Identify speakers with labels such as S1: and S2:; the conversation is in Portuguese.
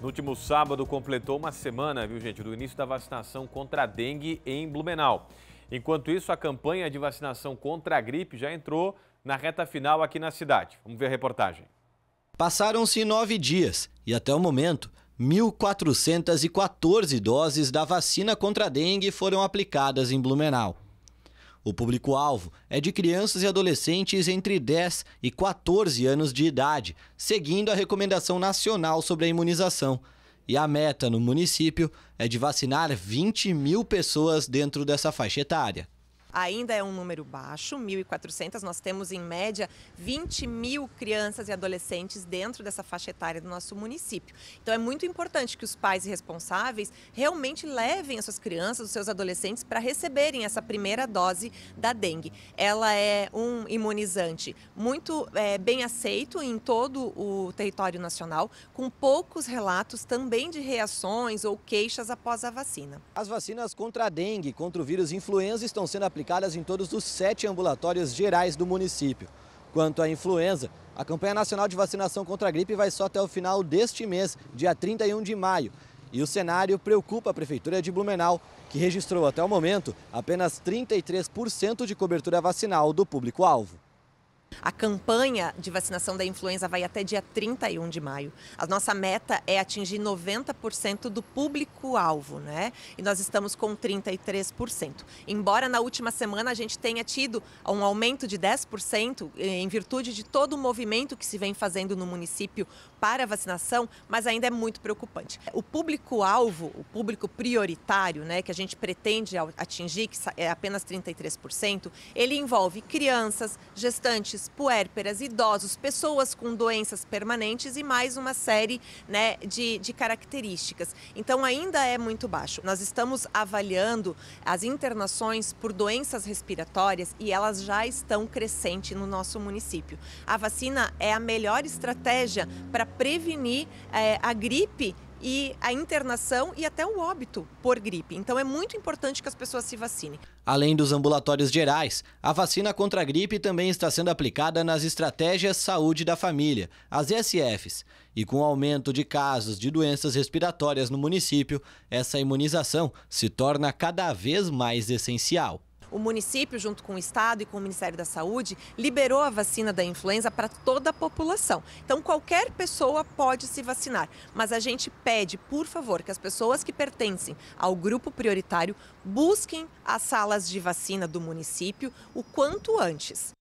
S1: No último sábado completou uma semana, viu gente, do início da vacinação contra a dengue em Blumenau. Enquanto isso, a campanha de vacinação contra a gripe já entrou na reta final aqui na cidade. Vamos ver a reportagem. Passaram-se nove dias e até o momento, 1.414 doses da vacina contra a dengue foram aplicadas em Blumenau. O público-alvo é de crianças e adolescentes entre 10 e 14 anos de idade, seguindo a recomendação nacional sobre a imunização. E a meta no município é de vacinar 20 mil pessoas dentro dessa faixa etária
S2: ainda é um número baixo, 1.400. Nós temos, em média, 20 mil crianças e adolescentes dentro dessa faixa etária do nosso município. Então, é muito importante que os pais responsáveis realmente levem as suas crianças, os seus adolescentes, para receberem essa primeira dose da dengue. Ela é um imunizante muito é, bem aceito em todo o território nacional, com poucos relatos também de reações ou queixas após a vacina. As vacinas contra a dengue, contra o
S1: vírus influenza, estão sendo aplicadas aplicadas em todos os sete ambulatórios gerais do município. Quanto à influenza, a campanha nacional de vacinação contra a gripe vai só até o final deste mês, dia 31 de maio. E o cenário preocupa a Prefeitura de Blumenau, que registrou até o momento apenas 33% de cobertura vacinal do público-alvo.
S2: A campanha de vacinação da influenza vai até dia 31 de maio. A nossa meta é atingir 90% do público-alvo, né? E nós estamos com 33%. Embora na última semana a gente tenha tido um aumento de 10% eh, em virtude de todo o movimento que se vem fazendo no município para vacinação, mas ainda é muito preocupante. O público-alvo, o público prioritário, né, que a gente pretende atingir, que é apenas 33%, ele envolve crianças, gestantes, puérperas, idosos, pessoas com doenças permanentes e mais uma série né, de, de características. Então, ainda é muito baixo. Nós estamos avaliando as internações por doenças respiratórias e elas já estão crescente no nosso município. A vacina é a melhor estratégia para prevenir é, a gripe e a internação e até o óbito por gripe. Então é muito importante que as pessoas se vacinem.
S1: Além dos ambulatórios gerais, a vacina contra a gripe também está sendo aplicada nas estratégias Saúde da Família, as ESFs. E com o aumento de casos de doenças respiratórias no município, essa imunização se torna cada vez mais essencial
S2: o município, junto com o Estado e com o Ministério da Saúde, liberou a vacina da influenza para toda a população. Então, qualquer pessoa pode se vacinar, mas a gente pede, por favor, que as pessoas que pertencem ao grupo prioritário busquem as salas de vacina do município o quanto antes.